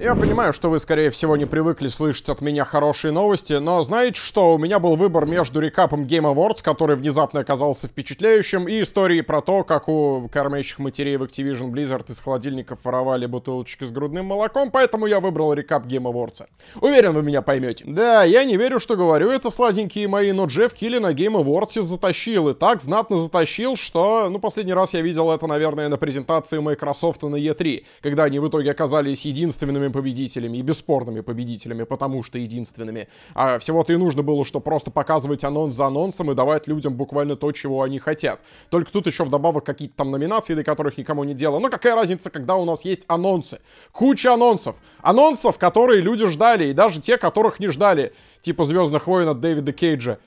Я понимаю, что вы, скорее всего, не привыкли слышать от меня хорошие новости, но знаете что, у меня был выбор между рекапом Game Awards, который внезапно оказался впечатляющим, и историей про то, как у кормящих матерей в Activision Blizzard из холодильников воровали бутылочки с грудным молоком, поэтому я выбрал рекап Game Awards. Уверен, вы меня поймете. Да, я не верю, что говорю это, сладенькие мои, но Джефф Килли на Game Awards затащил, и так знатно затащил, что, ну, последний раз я видел это, наверное, на презентации Microsoft на E3, когда они в итоге оказались единственными бесспорными победителями и бесспорными победителями, потому что единственными. А всего-то и нужно было, что просто показывать анонс за анонсом и давать людям буквально то, чего они хотят. Только тут еще вдобавок какие-то там номинации, до которых никому не дело. Но какая разница, когда у нас есть анонсы? Куча анонсов. Анонсов, которые люди ждали, и даже те, которых не ждали. Типа «Звездных войн» от Дэвида Кейджа.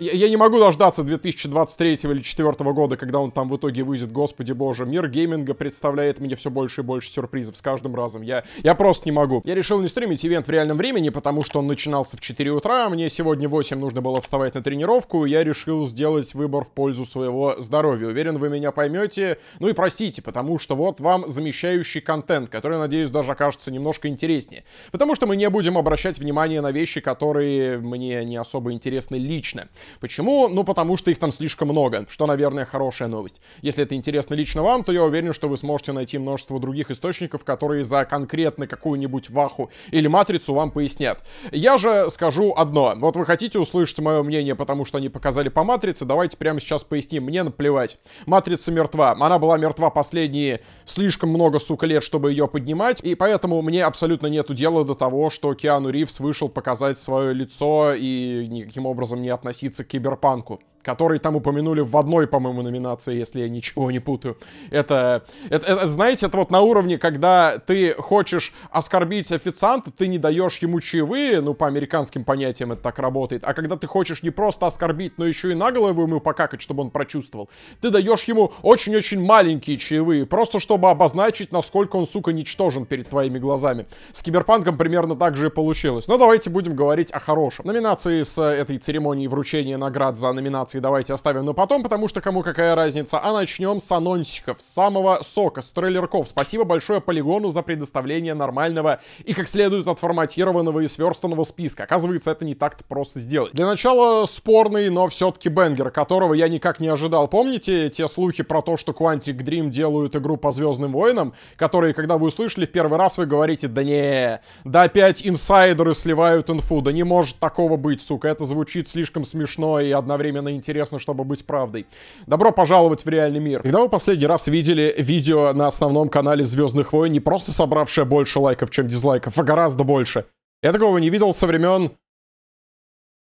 Я, я не могу дождаться 2023 или 2024 года, когда он там в итоге выйдет. Господи боже, мир гейминга представляет мне все больше и больше сюрпризов с каждым разом. Я, я просто не могу. Я решил не стримить ивент в реальном времени, потому что он начинался в 4 утра. А мне сегодня в 8 нужно было вставать на тренировку. И я решил сделать выбор в пользу своего здоровья. Уверен, вы меня поймете. Ну и простите, потому что вот вам замещающий контент, который, надеюсь, даже окажется немножко интереснее. Потому что мы не будем обращать внимание на вещи, которые мне не особо интересны лично. Почему? Ну, потому что их там слишком много, что, наверное, хорошая новость. Если это интересно лично вам, то я уверен, что вы сможете найти множество других источников, которые за конкретно какую-нибудь ваху или матрицу вам пояснят. Я же скажу одно. Вот вы хотите услышать мое мнение, потому что они показали по матрице, давайте прямо сейчас поясним. Мне наплевать. Матрица мертва. Она была мертва последние слишком много, сука, лет, чтобы ее поднимать, и поэтому мне абсолютно нету дела до того, что Киану Ривз вышел показать свое лицо и никаким образом не относиться относиться к киберпанку который там упомянули в одной, по-моему, номинации, если я ничего не путаю. Это, это, это, знаете, это вот на уровне, когда ты хочешь оскорбить официанта, ты не даешь ему чаевые, ну, по американским понятиям это так работает, а когда ты хочешь не просто оскорбить, но еще и на голову ему покакать, чтобы он прочувствовал, ты даешь ему очень-очень маленькие чаевые, просто чтобы обозначить, насколько он, сука, ничтожен перед твоими глазами. С Киберпанком примерно так же и получилось. Но ну, давайте будем говорить о хорошем. Номинации с э, этой церемонии вручения наград за номинацию информации давайте оставим на потом, потому что кому какая разница. А начнем с анонсиков, с самого сока, с трейлерков. Спасибо большое Полигону за предоставление нормального и как следует отформатированного и сверстанного списка. Оказывается, это не так-то просто сделать. Для начала спорный, но все-таки бенгер, которого я никак не ожидал. Помните те слухи про то, что Quantic Dream делают игру по Звездным Войнам, которые, когда вы услышали в первый раз, вы говорите, да не, да опять инсайдеры сливают инфу, да не может такого быть, сука, это звучит слишком смешно и одновременно интересно, чтобы быть правдой. Добро пожаловать в реальный мир. Когда вы последний раз видели видео на основном канале Звездных войн, не просто собравшее больше лайков, чем дизлайков, а гораздо больше? Я такого не видел со времен...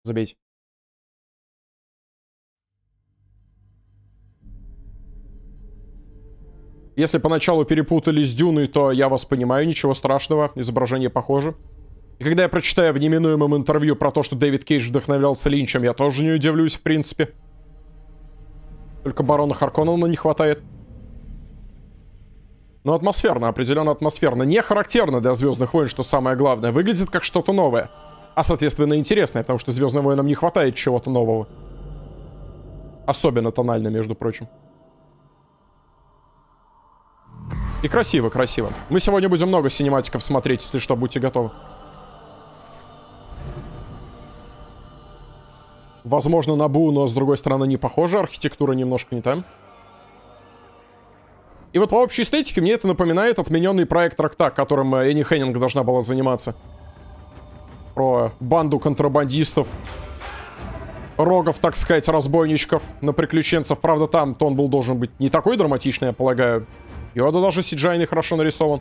Забить. Если поначалу перепутались с Дюной, то я вас понимаю, ничего страшного, изображение похоже. И когда я прочитаю в неминуемом интервью про то, что Дэвид Кейдж вдохновлялся Линчем, я тоже не удивлюсь, в принципе. Только барона Харконнена не хватает. Но атмосферно, определенно атмосферно. Не характерно для Звездных войн, что самое главное. Выглядит как что-то новое. А, соответственно, интересное, потому что Звездным войнам не хватает чего-то нового. Особенно тонально, между прочим. И красиво, красиво. Мы сегодня будем много синематиков смотреть, если что, будьте готовы. Возможно, Набу, но с другой стороны не похоже. Архитектура немножко не там. И вот по общей эстетике мне это напоминает отмененный проект Рокта, которым э, Энни Хеннинг должна была заниматься. Про банду контрабандистов, рогов, так сказать, разбойничков на приключенцев. Правда, там тон был должен быть не такой драматичный, я полагаю. Йода даже сиджайный хорошо нарисован.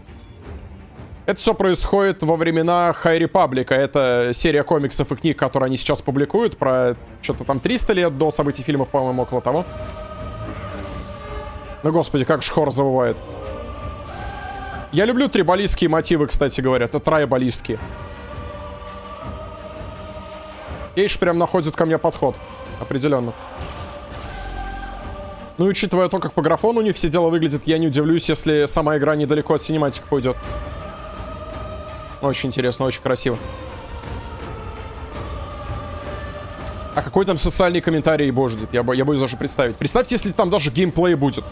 Это все происходит во времена High Republic. А это серия комиксов и книг, которые они сейчас публикуют, про что-то там 300 лет до событий фильмов, по-моему, около того. Ну, господи, как же хор завывает. Я люблю трибалистские мотивы, кстати говоря. Это трайбалистские. Эйш прям находит ко мне подход. Определенно. Ну и учитывая то, как по графону у них все дело выглядит, я не удивлюсь, если сама игра недалеко от синематиков уйдет. Очень интересно, очень красиво. А какой там социальный комментарий бождит? Я, бо я боюсь даже представить. Представьте, если там даже геймплей будет.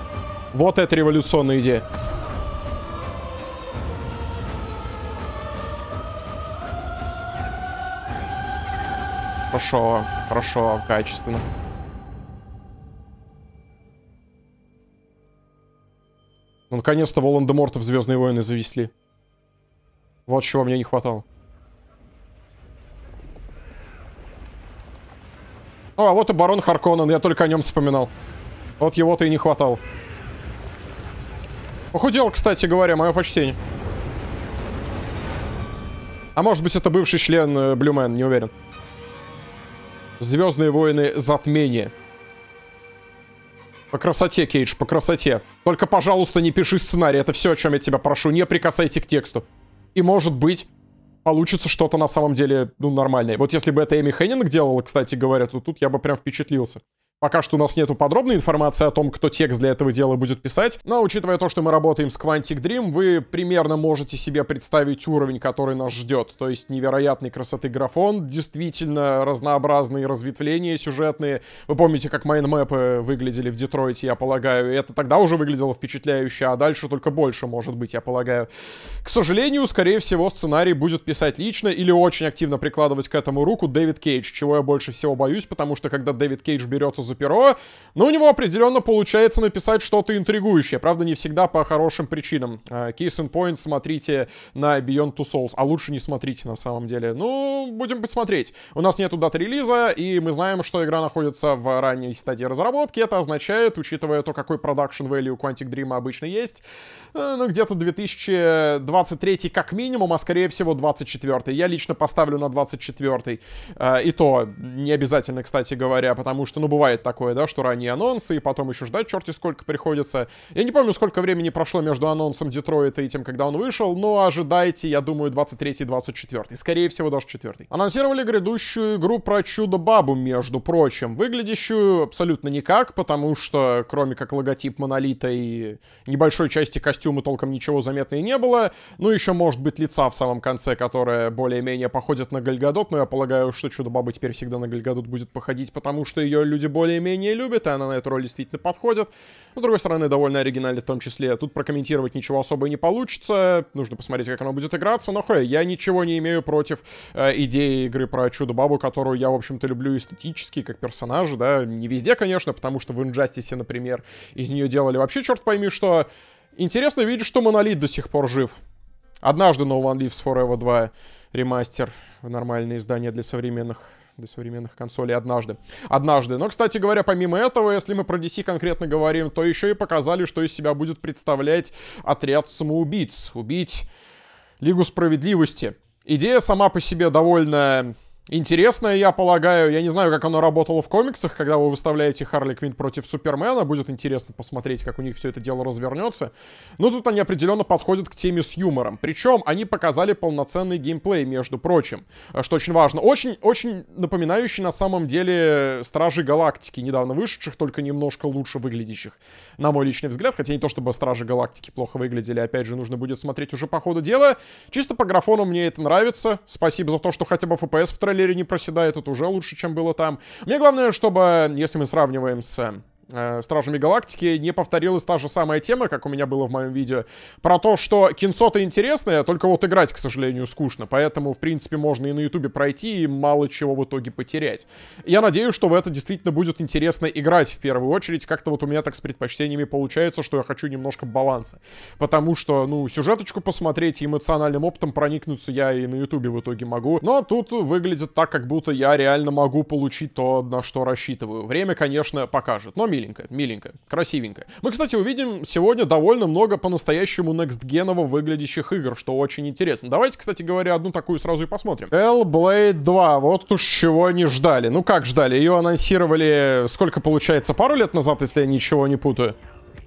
Вот это революционная идея. Хорошо, хорошо, качественно. Ну, наконец-то Волан-де-Морта в «Звездные войны» зависли. Вот чего мне не хватало. О, а вот и барон Харконан, я только о нем вспоминал. Вот его-то и не хватало. Похудел, кстати говоря, мое почтение. А может быть это бывший член Блюмен, э, не уверен. Звездные войны Затмения. По красоте, Кейдж, по красоте. Только, пожалуйста, не пиши сценарий. Это все, о чем я тебя прошу. Не прикасайся к тексту и, может быть, получится что-то на самом деле, ну, нормальное. Вот если бы это Эми Хеннинг делала, кстати говоря, то тут я бы прям впечатлился. Пока что у нас нету подробной информации о том, кто текст для этого дела будет писать, но учитывая то, что мы работаем с Quantic Dream, вы примерно можете себе представить уровень, который нас ждет. То есть невероятной красоты графон, действительно разнообразные разветвления сюжетные. Вы помните, как майнмэпы выглядели в Детройте, я полагаю. Это тогда уже выглядело впечатляюще, а дальше только больше, может быть, я полагаю. К сожалению, скорее всего, сценарий будет писать лично или очень активно прикладывать к этому руку Дэвид Кейдж, чего я больше всего боюсь, потому что когда Дэвид Кейдж берется за перо, но у него определенно получается написать что-то интригующее. Правда, не всегда по хорошим причинам. А, case in point смотрите на Beyond Two Souls, а лучше не смотрите на самом деле. Ну, будем посмотреть. У нас нету даты релиза, и мы знаем, что игра находится в ранней стадии разработки. Это означает, учитывая то, какой production value у Quantic Dream обычно есть, э, ну, где-то 2023 как минимум, а скорее всего 24 Я лично поставлю на 24 а, И то не обязательно, кстати говоря, потому что, ну, бывает бывает такое, да, что ранние анонсы, и потом еще ждать черти сколько приходится. Я не помню, сколько времени прошло между анонсом Детройта и тем, когда он вышел, но ожидайте, я думаю, 23-24. Скорее всего, даже 4. Анонсировали грядущую игру про Чудо-бабу, между прочим, выглядящую абсолютно никак, потому что, кроме как логотип Монолита и небольшой части костюма, толком ничего заметно не было. Ну, еще, может быть, лица в самом конце, которое более-менее походит на Гальгадот, но я полагаю, что Чудо-баба теперь всегда на Гальгадот будет походить, потому что ее люди более более-менее любит, и она на эту роль действительно подходит. с другой стороны, довольно оригинально в том числе. Тут прокомментировать ничего особо не получится. Нужно посмотреть, как оно будет играться. Но хэ, я ничего не имею против э, идеи игры про Чудо-бабу, которую я, в общем-то, люблю эстетически, как персонажа, да. Не везде, конечно, потому что в Injustice, например, из нее делали вообще, черт пойми, что... Интересно видеть, что Монолит до сих пор жив. Однажды No One Lives Forever 2 ремастер в нормальное издание для современных до современных консолей однажды. Однажды. Но, кстати говоря, помимо этого, если мы про DC конкретно говорим, то еще и показали, что из себя будет представлять отряд самоубийц. Убить Лигу Справедливости. Идея сама по себе довольно Интересное, я полагаю. Я не знаю, как оно работало в комиксах, когда вы выставляете Харли Квинт против Супермена. Будет интересно посмотреть, как у них все это дело развернется. Но тут они определенно подходят к теме с юмором. Причем они показали полноценный геймплей, между прочим, а, что очень важно. Очень, очень напоминающий на самом деле Стражи Галактики, недавно вышедших, только немножко лучше выглядящих, на мой личный взгляд. Хотя не то, чтобы Стражи Галактики плохо выглядели, опять же, нужно будет смотреть уже по ходу дела. Чисто по графону мне это нравится. Спасибо за то, что хотя бы FPS в трейлере крайней не проседает. Это уже лучше, чем было там. Мне главное, чтобы, если мы сравниваем с Э, Стражами Галактики не повторилась та же самая тема, как у меня было в моем видео, про то, что кинцо-то интересное, только вот играть, к сожалению, скучно. Поэтому, в принципе, можно и на Ютубе пройти и мало чего в итоге потерять. Я надеюсь, что в это действительно будет интересно играть в первую очередь. Как-то вот у меня так с предпочтениями получается, что я хочу немножко баланса. Потому что, ну, сюжеточку посмотреть и эмоциональным опытом проникнуться я и на Ютубе в итоге могу. Но тут выглядит так, как будто я реально могу получить то, на что рассчитываю. Время, конечно, покажет. Но Миленькая, миленькая, красивенькая. Мы, кстати, увидим сегодня довольно много по-настоящему некстгеново выглядящих игр, что очень интересно. Давайте, кстати говоря, одну такую сразу и посмотрим. Hellblade 2, вот уж чего не ждали. Ну как ждали, ее анонсировали сколько получается, пару лет назад, если я ничего не путаю?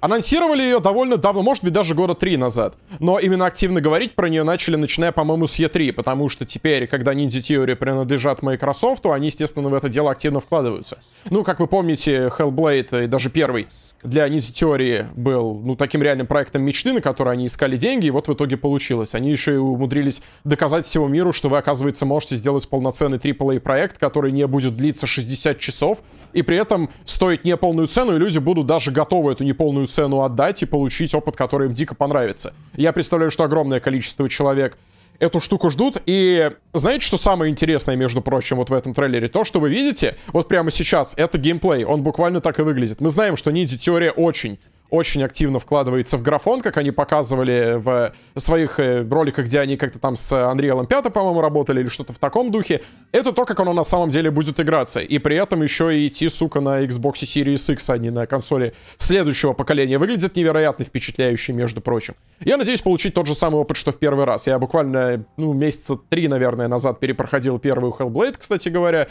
Анонсировали ее довольно давно, может быть, даже года три назад. Но именно активно говорить про нее начали, начиная, по-моему, с E3, потому что теперь, когда Ninja Theory принадлежат Microsoft, то они, естественно, в это дело активно вкладываются. Ну, как вы помните, Hellblade и э, даже первый для Ninja Theory был, ну, таким реальным проектом мечты, на который они искали деньги, и вот в итоге получилось. Они еще и умудрились доказать всему миру, что вы, оказывается, можете сделать полноценный AAA-проект, который не будет длиться 60 часов, и при этом стоить неполную цену, и люди будут даже готовы эту неполную цену отдать и получить опыт, который им дико понравится. Я представляю, что огромное количество человек эту штуку ждут. И знаете, что самое интересное, между прочим, вот в этом трейлере? То, что вы видите вот прямо сейчас, это геймплей. Он буквально так и выглядит. Мы знаем, что Ниндзя Теория очень очень активно вкладывается в графон, как они показывали в своих э, роликах, где они как-то там с Unreal 5, по-моему, работали или что-то в таком духе. Это то, как оно на самом деле будет играться. И при этом еще и идти, сука, на Xbox Series X, а не на консоли следующего поколения. Выглядит невероятно впечатляюще, между прочим. Я надеюсь получить тот же самый опыт, что в первый раз. Я буквально, ну, месяца три, наверное, назад перепроходил первую Hellblade, кстати говоря,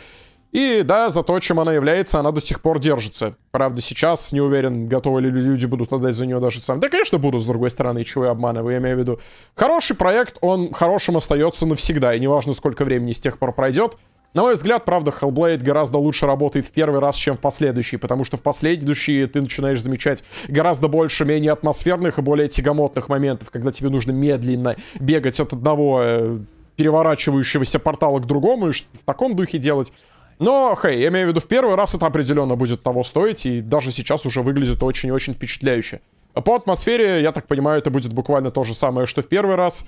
и да, за то, чем она является, она до сих пор держится. Правда, сейчас не уверен, готовы ли люди будут отдать за нее даже сам. Да, конечно, буду, с другой стороны, чего я обманываю, я имею в виду. Хороший проект, он хорошим остается навсегда, и неважно, сколько времени с тех пор пройдет. На мой взгляд, правда, Hellblade гораздо лучше работает в первый раз, чем в последующий, потому что в последующие ты начинаешь замечать гораздо больше менее атмосферных и более тягомотных моментов, когда тебе нужно медленно бегать от одного э, переворачивающегося портала к другому и в таком духе делать. Но, хей, я имею в виду, в первый раз это определенно будет того стоить, и даже сейчас уже выглядит очень и очень впечатляюще. По атмосфере, я так понимаю, это будет буквально то же самое, что в первый раз.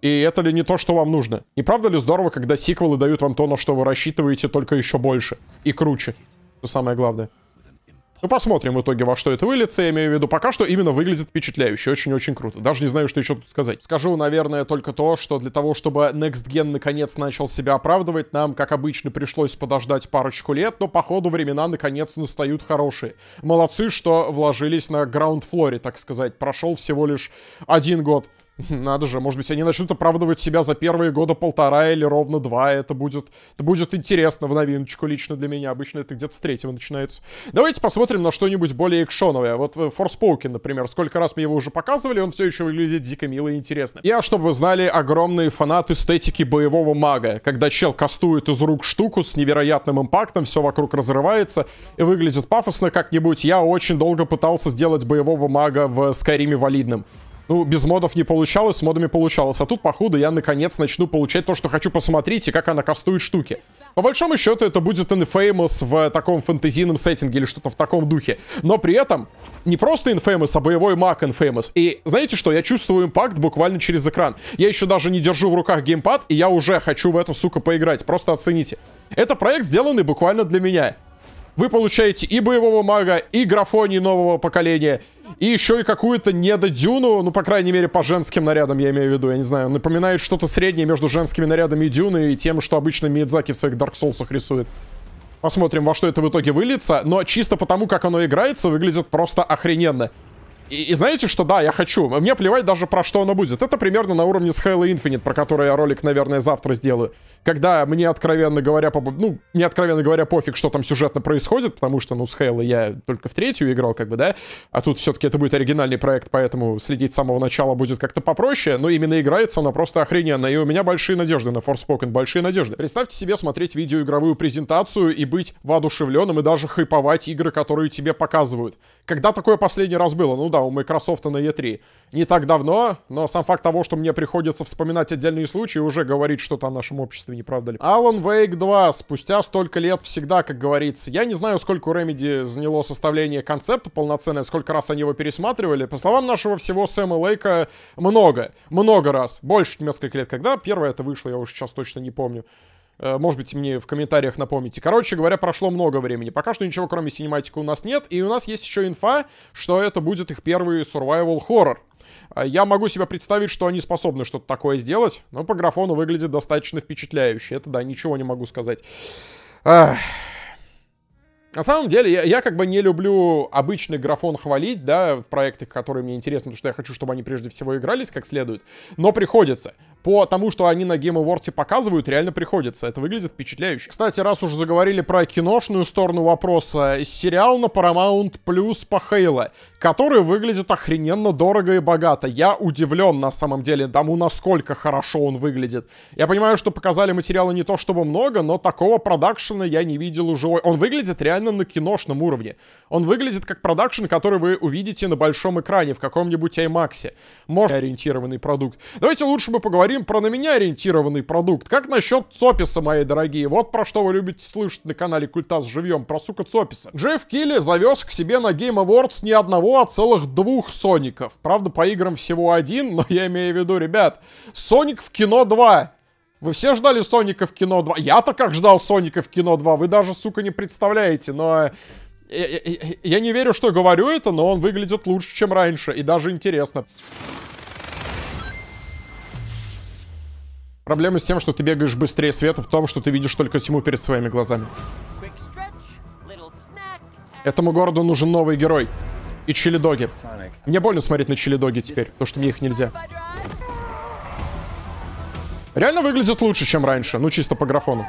И это ли не то, что вам нужно? Не правда ли здорово, когда сиквелы дают вам то, на что вы рассчитываете, только еще больше и круче? Это самое главное. Ну, посмотрим в итоге, во что это выльется. Я имею в виду, пока что именно выглядит впечатляюще. Очень-очень круто. Даже не знаю, что еще тут сказать. Скажу, наверное, только то, что для того, чтобы Next Gen наконец начал себя оправдывать, нам, как обычно, пришлось подождать парочку лет, но, по ходу времена наконец настают хорошие. Молодцы, что вложились на граунд-флоре, так сказать. Прошел всего лишь один год. Надо же, может быть, они начнут оправдывать себя за первые года полтора или ровно два. Это будет, это будет интересно в новиночку лично для меня. Обычно это где-то с третьего начинается. Давайте посмотрим на что-нибудь более экшоновое. Вот э, Forspoken, например. Сколько раз мы его уже показывали, он все еще выглядит дико мило и интересно. Я, а чтобы вы знали, огромный фанат эстетики боевого мага. Когда чел кастует из рук штуку с невероятным импактом, все вокруг разрывается и выглядит пафосно как-нибудь. Я очень долго пытался сделать боевого мага в Скайриме валидным. Ну, без модов не получалось, с модами получалось. А тут, походу, я наконец начну получать то, что хочу. посмотреть и как она кастует штуки. По большому счету, это будет Infamous в таком фэнтезийном сеттинге или что-то в таком духе. Но при этом не просто Infamous, а боевой маг Infamous. И знаете что, я чувствую импакт буквально через экран. Я еще даже не держу в руках геймпад, и я уже хочу в эту, сука, поиграть. Просто оцените. Это проект, сделанный буквально для меня вы получаете и боевого мага, и графони нового поколения, и еще и какую-то недодюну, ну, по крайней мере, по женским нарядам, я имею в виду, я не знаю, напоминает что-то среднее между женскими нарядами и дюны и тем, что обычно Миядзаки в своих Dark Souls рисует. Посмотрим, во что это в итоге выльется, но чисто потому, как оно играется, выглядит просто охрененно и, и знаете, что да, я хочу. Мне плевать даже про что оно будет. Это примерно на уровне с Halo Infinite, про который я ролик, наверное, завтра сделаю. Когда мне, откровенно говоря, по... ну, мне, откровенно говоря, пофиг, что там сюжетно происходит, потому что, ну, с Halo я только в третью играл, как бы, да. А тут все-таки это будет оригинальный проект, поэтому следить с самого начала будет как-то попроще. Но именно играется она просто охрененно. И у меня большие надежды на Forspoken, большие надежды. Представьте себе смотреть видеоигровую презентацию и быть воодушевленным, и даже хайповать игры, которые тебе показывают. Когда такое последний раз было? Ну да, у Microsoft на E3 не так давно, но сам факт того, что мне приходится вспоминать отдельные случаи, уже говорит что-то о нашем обществе, не правда ли? Alan Wake 2 спустя столько лет всегда, как говорится. Я не знаю, сколько у Remedy заняло составление концепта полноценное, сколько раз они его пересматривали. По словам нашего всего Сэма Лейка, много, много раз, больше несколько лет. Когда первое это вышло, я уже сейчас точно не помню. Э, может быть, мне в комментариях напомните. Короче говоря, прошло много времени. Пока что ничего, кроме синематика, у нас нет. И у нас есть еще инфа, что это будет их первый survival horror. Э, я могу себе представить, что они способны что-то такое сделать, но по графону выглядит достаточно впечатляюще. Это да, ничего не могу сказать. Ах. На самом деле, я, я как бы не люблю обычный графон хвалить, да, в проектах, которые мне интересны, потому что я хочу, чтобы они прежде всего игрались как следует, но приходится по тому, что они на Game Awards показывают, реально приходится. Это выглядит впечатляюще. Кстати, раз уже заговорили про киношную сторону вопроса, сериал на Paramount Plus по Хейла, который выглядит охрененно дорого и богато. Я удивлен на самом деле тому, насколько хорошо он выглядит. Я понимаю, что показали материала не то чтобы много, но такого продакшена я не видел уже. Он выглядит реально на киношном уровне. Он выглядит как продакшн, который вы увидите на большом экране в каком-нибудь IMAX. Может, ориентированный продукт. Давайте лучше бы поговорим говорим про на меня ориентированный продукт. Как насчет Цописа, мои дорогие? Вот про что вы любите слышать на канале Культас Живьем, про сука Цописа. Джефф Килли завез к себе на Game Awards не одного, а целых двух Соников. Правда, по играм всего один, но я имею в виду, ребят, Соник в кино 2. Вы все ждали Соника в кино 2? Я-то как ждал Соника в кино 2, вы даже, сука, не представляете, но... Я, э, я, э, э, я не верю, что говорю это, но он выглядит лучше, чем раньше, и даже интересно. Проблема с тем, что ты бегаешь быстрее света в том, что ты видишь только тьму перед своими глазами. Этому городу нужен новый герой. И чили-доги. Мне больно смотреть на чили-доги теперь, потому что мне их нельзя. Реально выглядит лучше, чем раньше. Ну, чисто по графону.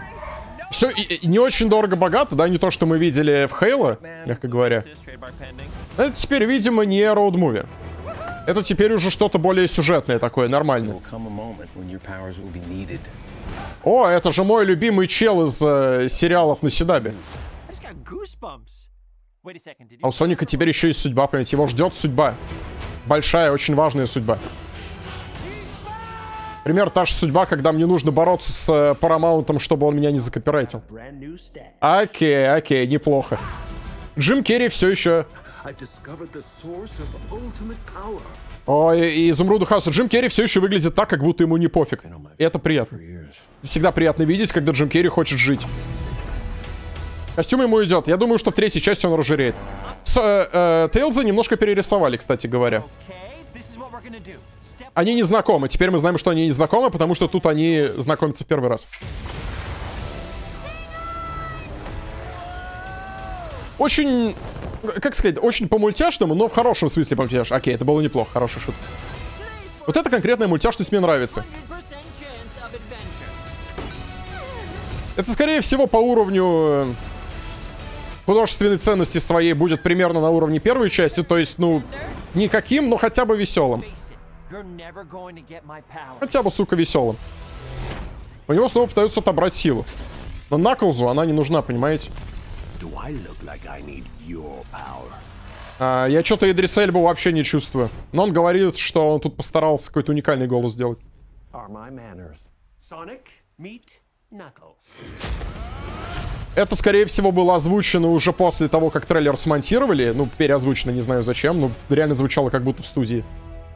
Все и, и не очень дорого-богато, да, не то, что мы видели в Хейла, мягко говоря. Это теперь, видимо, не роуд-муви. Это теперь уже что-то более сюжетное такое, нормальное. О, это же мой любимый чел из э, сериалов на Седабе. А у Соника теперь еще и судьба, понимаете? Его ждет судьба. Большая, очень важная судьба. Пример та же судьба, когда мне нужно бороться с э, Парамаунтом, чтобы он меня не закопирайтил. Окей, окей, неплохо. Джим Керри все еще о, и, изумруду хаоса Джим Керри все еще выглядит так, как будто ему не пофиг. это приятно. Всегда приятно видеть, когда Джим Керри хочет жить. Костюм ему идет. Я думаю, что в третьей части он разжиреет. С, э, э, Тейлза немножко перерисовали, кстати говоря. Они не знакомы. Теперь мы знаем, что они не знакомы, потому что тут они знакомятся в первый раз. Очень как сказать, очень по-мультяшному, но в хорошем смысле по-мультяш. Окей, это было неплохо, хороший шут. Вот это конкретная мультяшность мне нравится. Это, скорее всего, по уровню э, художественной ценности своей будет примерно на уровне первой части. То есть, ну, никаким, но хотя бы веселым. Хотя бы, сука, веселым. У него снова пытаются отобрать силу. Но Наклзу она не нужна, понимаете? А, я что-то Идрис Эльбу вообще не чувствую. Но он говорит, что он тут постарался какой-то уникальный голос сделать. Это, скорее всего, было озвучено уже после того, как трейлер смонтировали. Ну, переозвучено, не знаю зачем, но реально звучало как будто в студии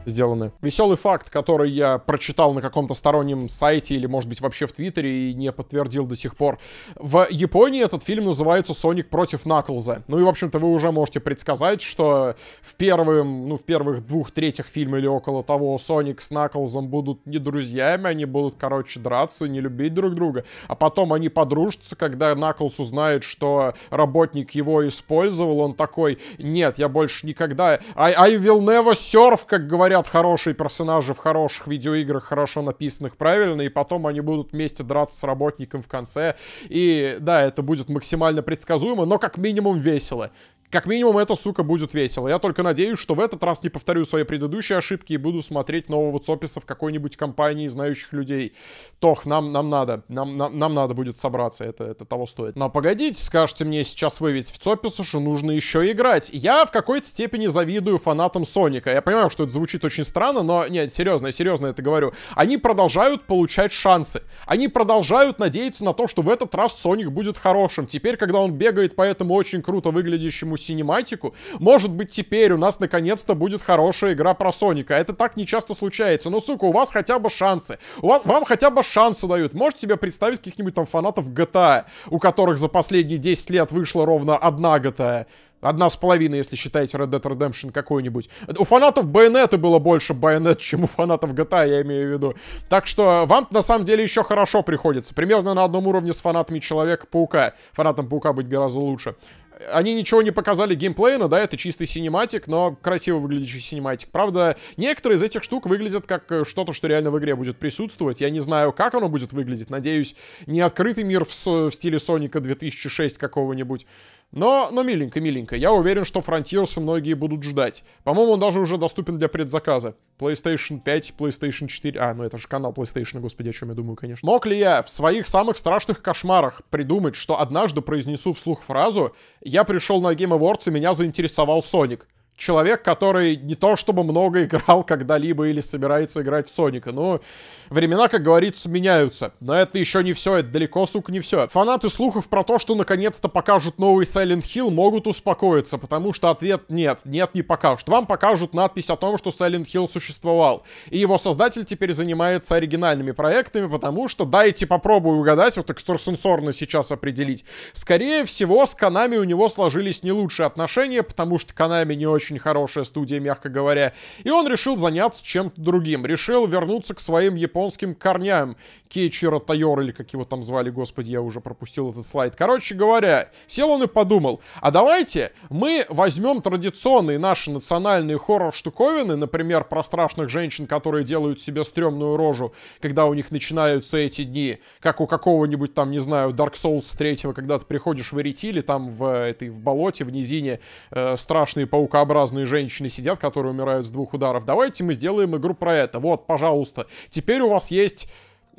сделаны. Веселый факт, который я прочитал на каком-то стороннем сайте или, может быть, вообще в Твиттере и не подтвердил до сих пор. В Японии этот фильм называется «Соник против Наклза». Ну и, в общем-то, вы уже можете предсказать, что в первым, ну, в первых двух третьих фильма или около того Соник с Наклзом будут не друзьями, они будут, короче, драться и не любить друг друга. А потом они подружатся, когда Наклз узнает, что работник его использовал, он такой, нет, я больше никогда... I, I will never surf, как говорится говорят хорошие персонажи в хороших видеоиграх, хорошо написанных, правильно, и потом они будут вместе драться с работником в конце. И да, это будет максимально предсказуемо, но как минимум весело. Как минимум, это, сука, будет весело. Я только надеюсь, что в этот раз не повторю свои предыдущие ошибки и буду смотреть нового Цописа в какой-нибудь компании знающих людей. Тох, нам, нам надо. Нам, нам, нам надо будет собраться. Это, это того стоит. Но погодите, скажете мне сейчас вы, ведь в Цописа что нужно еще играть. Я в какой-то степени завидую фанатам Соника. Я понимаю, что это звучит очень странно, но нет, серьезно, я серьезно это говорю. Они продолжают получать шансы. Они продолжают надеяться на то, что в этот раз Соник будет хорошим. Теперь, когда он бегает по этому очень круто выглядящему синематику. Может быть, теперь у нас наконец-то будет хорошая игра про Соника. Это так не часто случается. Но, сука, у вас хотя бы шансы. У вас, вам хотя бы шансы дают. Можете себе представить каких-нибудь там фанатов GTA, у которых за последние 10 лет вышла ровно одна GTA. Одна с половиной, если считаете Red Dead Redemption какой-нибудь. У фанатов Байонета было больше Байонет, чем у фанатов GTA, я имею в виду. Так что вам на самом деле еще хорошо приходится. Примерно на одном уровне с фанатами Человека-паука. фанатам Паука быть гораздо лучше. Они ничего не показали геймплейно, да, это чистый синематик, но красиво выглядящий синематик. Правда, некоторые из этих штук выглядят как э, что-то, что реально в игре будет присутствовать. Я не знаю, как оно будет выглядеть. Надеюсь, не открытый мир в, в стиле Соника 2006 какого-нибудь. Но, но миленько, миленько. Я уверен, что Frontiers многие будут ждать. По-моему, он даже уже доступен для предзаказа. PlayStation 5, PlayStation 4... А, ну это же канал PlayStation, господи, о чем я думаю, конечно. Мог ли я в своих самых страшных кошмарах придумать, что однажды произнесу вслух фразу «Я пришел на Game Awards и меня заинтересовал Соник»? человек, который не то чтобы много играл когда-либо или собирается играть в Соника, но времена, как говорится, меняются. Но это еще не все, это далеко, сука, не все. Фанаты слухов про то, что наконец-то покажут новый Silent Hill, могут успокоиться, потому что ответ нет, нет, не покажут. Вам покажут надпись о том, что Silent Hill существовал, и его создатель теперь занимается оригинальными проектами, потому что дайте попробую угадать, вот экстрасенсорно сейчас определить. Скорее всего, с Канами у него сложились не лучшие отношения, потому что Канами не очень очень хорошая студия, мягко говоря. И он решил заняться чем-то другим. Решил вернуться к своим японским корням. Кейчиро Тайор, или как его там звали, господи, я уже пропустил этот слайд. Короче говоря, сел он и подумал, а давайте мы возьмем традиционные наши национальные хоррор-штуковины, например, про страшных женщин, которые делают себе стрёмную рожу, когда у них начинаются эти дни, как у какого-нибудь там, не знаю, Dark Souls 3, когда ты приходишь в Эретиле, там в этой в болоте, в низине, э, страшные паукообразные разные женщины сидят, которые умирают с двух ударов. Давайте мы сделаем игру про это. Вот, пожалуйста. Теперь у вас есть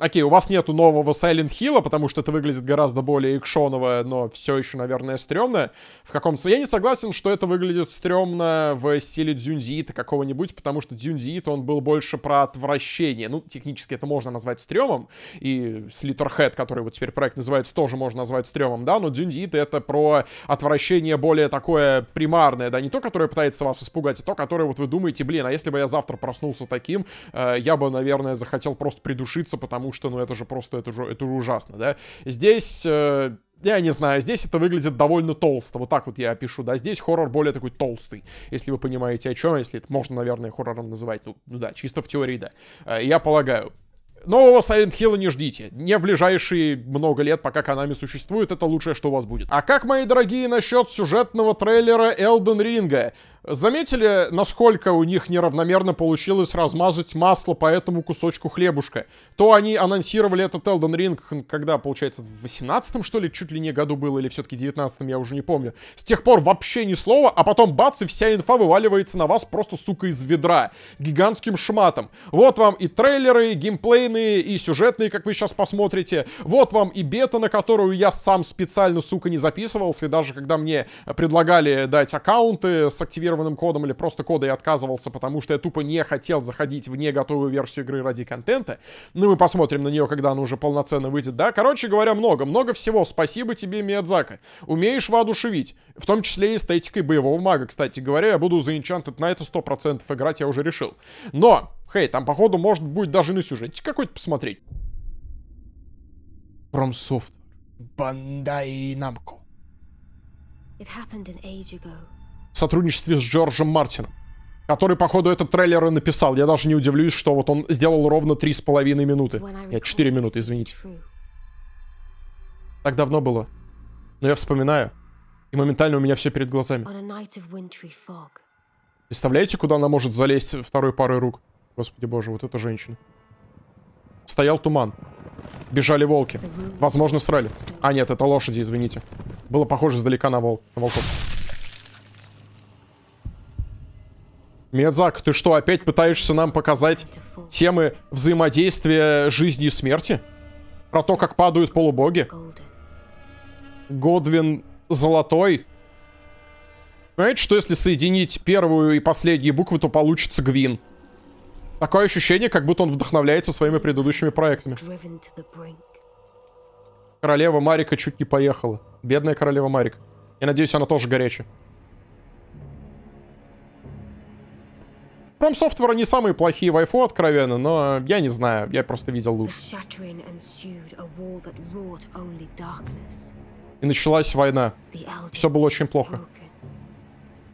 окей, у вас нету нового Silent Hill, а потому что это выглядит гораздо более Экшоновое, но все еще, наверное, стрёмное. В каком смысле? Я не согласен, что это выглядит стрёмно в стиле Дзюндиита какого-нибудь, потому что Дзюндиит он был больше про отвращение. Ну, технически это можно назвать стрёмом, и Слиттерхед, который вот теперь проект называется, тоже можно назвать стрёмом, да, но Дзюндиит это про отвращение более такое примарное, да, не то, которое пытается вас испугать, а то, которое вот вы думаете, блин, а если бы я завтра проснулся таким, э, я бы, наверное, захотел просто придушиться, потому потому что, ну, это же просто, это же, это же ужасно, да. Здесь... Э, я не знаю, здесь это выглядит довольно толсто, вот так вот я опишу, да, здесь хоррор более такой толстый, если вы понимаете о чем, если это можно, наверное, хоррором называть, ну, ну да, чисто в теории, да, э, я полагаю. Нового Silent Hill не ждите. Не в ближайшие много лет, пока Konami существует, это лучшее, что у вас будет. А как, мои дорогие, насчет сюжетного трейлера Элден Ринга? Заметили, насколько у них неравномерно получилось размазать масло по этому кусочку хлебушка? То они анонсировали этот Elden Ring, когда, получается, в 18-м, что ли, чуть ли не году было, или все-таки 19-м, я уже не помню. С тех пор вообще ни слова, а потом бац, и вся инфа вываливается на вас просто, сука, из ведра. Гигантским шматом. Вот вам и трейлеры, и геймплейные, и сюжетные, как вы сейчас посмотрите. Вот вам и бета, на которую я сам специально, сука, не записывался, и даже когда мне предлагали дать аккаунты с активированием запрограммированным кодом или просто кода и отказывался, потому что я тупо не хотел заходить в не готовую версию игры ради контента. Ну, мы посмотрим на нее, когда она уже полноценно выйдет, да? Короче говоря, много, много всего. Спасибо тебе, Миядзака. Умеешь воодушевить, в том числе и эстетикой боевого мага, кстати говоря. Я буду за Enchanted на это 100% играть, я уже решил. Но, хей, там, походу, может будет даже на сюжете какой-то посмотреть. Промсофт. Software. Bandai Namco. It happened an age ago в сотрудничестве с Джорджем Мартином, который, походу, этот трейлер и написал. Я даже не удивлюсь, что вот он сделал ровно три с половиной минуты. Нет, четыре минуты, извините. Так давно было. Но я вспоминаю. И моментально у меня все перед глазами. Представляете, куда она может залезть второй парой рук? Господи боже, вот эта женщина. Стоял туман. Бежали волки. Возможно, срали. А, нет, это лошади, извините. Было похоже издалека на, вол... на волков. Медзак, ты что, опять пытаешься нам показать темы взаимодействия жизни и смерти? Про то, как падают полубоги? Годвин золотой? Понимаете, что если соединить первую и последнюю буквы, то получится Гвин? Такое ощущение, как будто он вдохновляется своими предыдущими проектами. Королева Марика чуть не поехала. Бедная королева Марик. Я надеюсь, она тоже горячая. Промсофтвара не самые плохие в откровенно, но я не знаю, я просто видел лучше. И началась война. Все было очень плохо.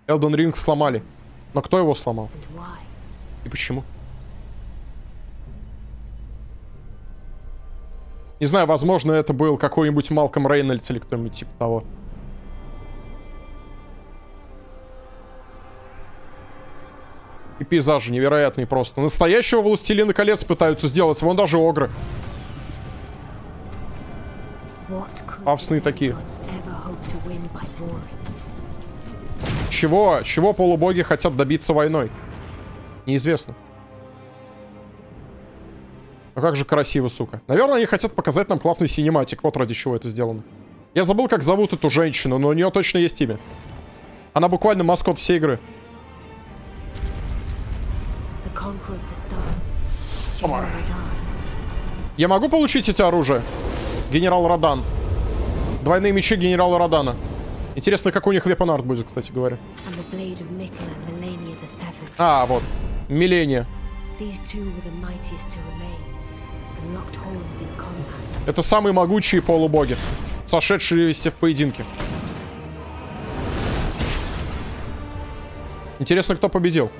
Элден Ринг сломали. Но кто его сломал? И почему? Не знаю, возможно, это был какой-нибудь Малком Рейнольдс или кто-нибудь типа того. пейзажи невероятные просто. Настоящего Властелина колец пытаются сделать, вон даже огры. Авсны такие. Чего? Чего полубоги хотят добиться войной? Неизвестно. А как же красиво, сука. Наверное, они хотят показать нам классный синематик. Вот ради чего это сделано. Я забыл, как зовут эту женщину, но у нее точно есть имя. Она буквально маскот всей игры. Я могу получить эти оружия? Генерал Радан. Двойные мечи генерала Радана. Интересно, какой у них вепонард будет, кстати говоря. А, вот. Миления. Это самые могучие полубоги, сошедшиеся в поединке. Интересно, кто победил.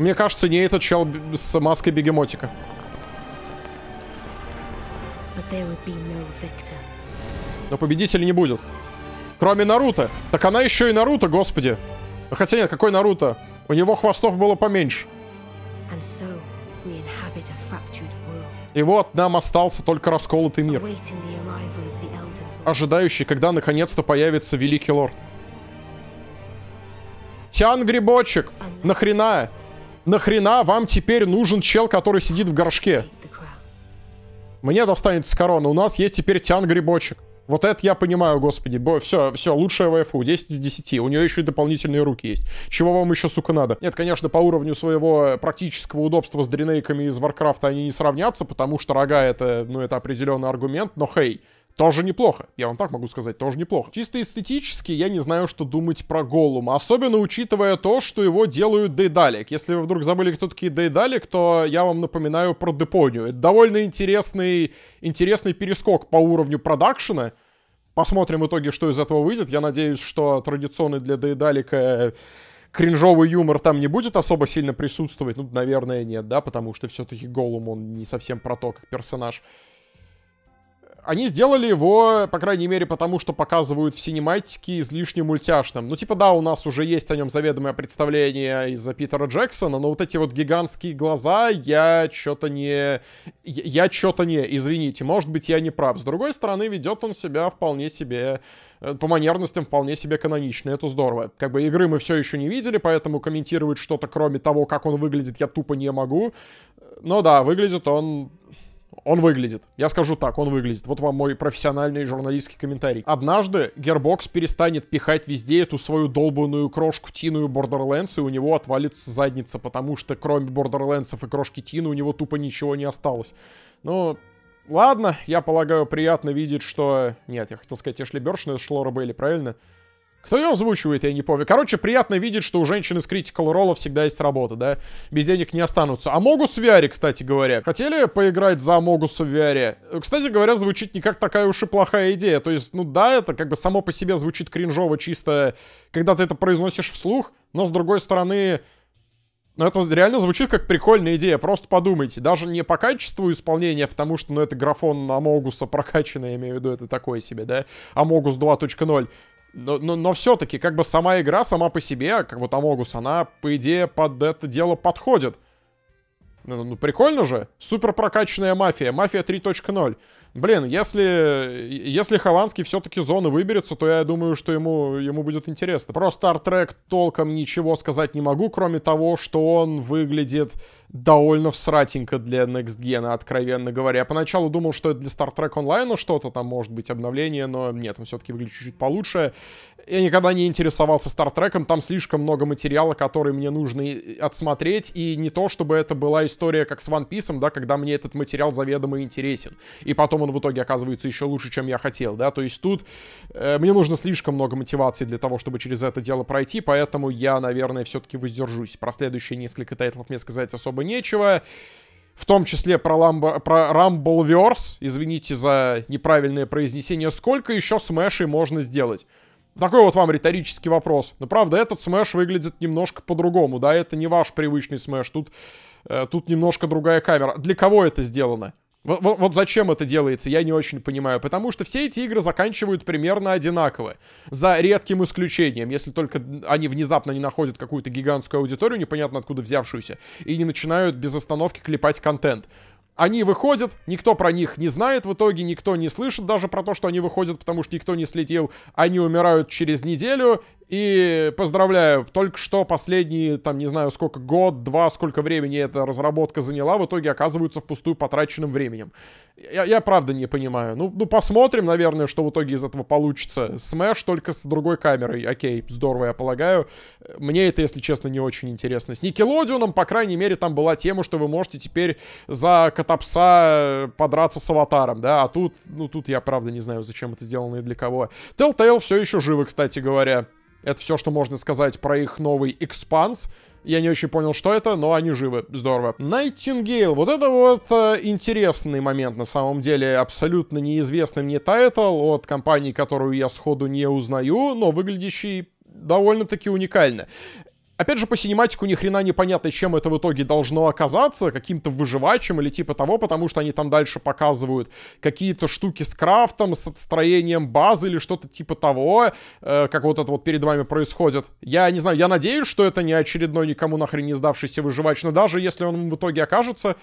Мне кажется, не этот чел с маской бегемотика. Но победителя не будет. Кроме Наруто. Так она еще и Наруто, господи. Хотя нет, какой Наруто? У него хвостов было поменьше. И вот нам остался только расколотый мир. Ожидающий, когда наконец-то появится Великий Лорд. Тян грибочек! Нахрена? Нахрена вам теперь нужен чел, который сидит в горшке? Мне достанется корона. У нас есть теперь Тян-грибочек. Вот это я понимаю, господи. Бо, все, все, лучшая ВФУ. 10 из 10. У нее еще и дополнительные руки есть. Чего вам еще, сука, надо? Нет, конечно, по уровню своего э, практического удобства с дринейками из Варкрафта они не сравнятся, потому что рога это, ну, это определенный аргумент, но хей. Hey, тоже неплохо. Я вам так могу сказать, тоже неплохо. Чисто эстетически я не знаю, что думать про Голума, Особенно учитывая то, что его делают Дейдалик. Если вы вдруг забыли, кто такие Дейдалик, то я вам напоминаю про Депонию. Это довольно интересный, интересный перескок по уровню продакшена. Посмотрим в итоге, что из этого выйдет. Я надеюсь, что традиционный для Дейдалика э, кринжовый юмор там не будет особо сильно присутствовать. Ну, наверное, нет, да, потому что все-таки Голум, он не совсем про то, как персонаж. Они сделали его, по крайней мере, потому что показывают в синематике излишне мультяшным. Ну, типа, да, у нас уже есть о нем заведомое представление из-за Питера Джексона, но вот эти вот гигантские глаза, я что-то не... Я что-то не, извините, может быть, я не прав. С другой стороны, ведет он себя вполне себе э, по манерностям вполне себе канонично, это здорово. Как бы игры мы все еще не видели, поэтому комментировать что-то кроме того, как он выглядит, я тупо не могу. Э, но да, выглядит он он выглядит. Я скажу так, он выглядит. Вот вам мой профессиональный журналистский комментарий. Однажды Гербокс перестанет пихать везде эту свою долбанную крошку Тину и Borderlands, и у него отвалится задница, потому что кроме Borderlands и крошки Тины у него тупо ничего не осталось. Но ну, Ладно, я полагаю, приятно видеть, что... Нет, я хотел сказать Эшли Бёрш, но это Шлора Бейли, правильно? Кто ее озвучивает, я не помню. Короче, приятно видеть, что у женщины с Critical Role всегда есть работа, да? Без денег не останутся. А Могус в VR, кстати говоря. Хотели поиграть за Могуса в VR? Кстати говоря, звучит не как такая уж и плохая идея. То есть, ну да, это как бы само по себе звучит кринжово чисто, когда ты это произносишь вслух, но с другой стороны... Но ну, это реально звучит как прикольная идея. Просто подумайте, даже не по качеству исполнения, потому что, ну, это графон Амогуса прокачанный, я имею в виду, это такое себе, да? Амогус 2.0. Но, но, но все-таки, как бы сама игра сама по себе, как вот Амогус, она, по идее, под это дело подходит. Ну, ну прикольно же. Супер прокачанная мафия. Мафия 3.0. Блин, если, если Хованский все-таки зоны выберется, то я думаю, что ему, ему будет интересно. Про Star Trek толком ничего сказать не могу, кроме того, что он выглядит довольно всратенько для Next Gen, откровенно говоря. Я поначалу думал, что это для Star Trek Online что-то, там может быть обновление, но нет, он все-таки выглядит чуть-чуть получше. Я никогда не интересовался Star Trek, там слишком много материала, который мне нужно отсмотреть, и не то, чтобы это была история как с One Piece, да, когда мне этот материал заведомо интересен. И потом потом он в итоге оказывается еще лучше, чем я хотел, да, то есть тут э, мне нужно слишком много мотивации для того, чтобы через это дело пройти, поэтому я, наверное, все-таки воздержусь. Про следующие несколько тайтлов мне сказать особо нечего. В том числе про, Ламбо, про Rumbleverse, извините за неправильное произнесение, сколько еще смешей можно сделать? Такой вот вам риторический вопрос. Но ну, правда, этот смеш выглядит немножко по-другому, да, это не ваш привычный смеш, тут, э, тут немножко другая камера. Для кого это сделано? Вот, вот, вот зачем это делается, я не очень понимаю. Потому что все эти игры заканчивают примерно одинаково. За редким исключением. Если только они внезапно не находят какую-то гигантскую аудиторию, непонятно откуда взявшуюся, и не начинают без остановки клепать контент. Они выходят, никто про них не знает в итоге, никто не слышит даже про то, что они выходят, потому что никто не следил. Они умирают через неделю, и поздравляю, только что последние, там, не знаю, сколько, год, два, сколько времени эта разработка заняла, в итоге оказываются впустую потраченным временем. Я, я правда не понимаю. Ну, ну, посмотрим, наверное, что в итоге из этого получится. Смэш только с другой камерой. Окей, здорово, я полагаю. Мне это, если честно, не очень интересно. С Никелодионом, по крайней мере, там была тема, что вы можете теперь за катапса э, подраться с Аватаром, да, а тут, ну, тут я правда не знаю, зачем это сделано и для кого. Telltale все еще живы, кстати говоря. Это все, что можно сказать про их новый экспанс. Я не очень понял, что это, но они живы. Здорово. Найтингейл. Вот это вот э, интересный момент, на самом деле. Абсолютно неизвестный мне тайтл от компании, которую я сходу не узнаю, но выглядящий довольно-таки уникально. Опять же, по синематику ни хрена непонятно, чем это в итоге должно оказаться, каким-то выживачем или типа того, потому что они там дальше показывают какие-то штуки с крафтом, с отстроением базы или что-то типа того, э, как вот это вот перед вами происходит. Я не знаю, я надеюсь, что это не очередной никому нахрен не сдавшийся выживач, но даже если он в итоге окажется,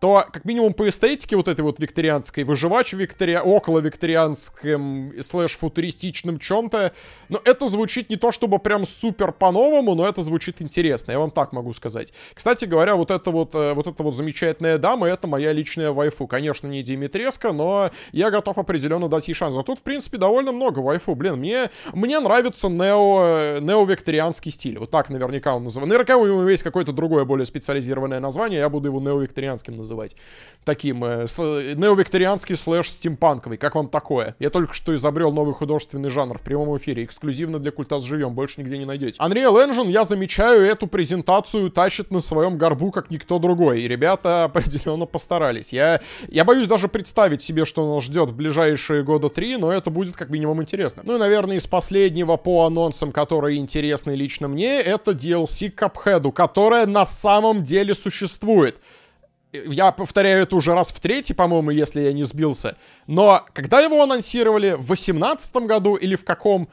то как минимум по эстетике вот этой вот викторианской, выживачу виктори... около викторианском слэш футуристичным чем-то, но это звучит не то чтобы прям супер по-новому, но это звучит интересно, я вам так могу сказать. Кстати говоря, вот это вот, э, вот эта вот замечательная дама, это моя личная вайфу. Конечно, не Димитреска, но я готов определенно дать ей шанс. А тут, в принципе, довольно много вайфу. Блин, мне, мне нравится нео, неовикторианский стиль. Вот так наверняка он называется. Наверняка у него есть какое-то другое, более специализированное название, я буду его неовикторианским называть называть, таким э, с, э, неовикторианский слэш стимпанковый. Как вам такое? Я только что изобрел новый художественный жанр в прямом эфире, эксклюзивно для Культас Живем, больше нигде не найдете. Unreal Engine, я замечаю, эту презентацию тащит на своем горбу, как никто другой, и ребята определенно постарались. Я, я боюсь даже представить себе, что нас ждет в ближайшие года три, но это будет как минимум интересно. Ну и, наверное, из последнего по анонсам, которые интересны лично мне, это DLC Cuphead, которая на самом деле существует я повторяю это уже раз в третий, по-моему, если я не сбился. Но когда его анонсировали, в 2018 году или в каком,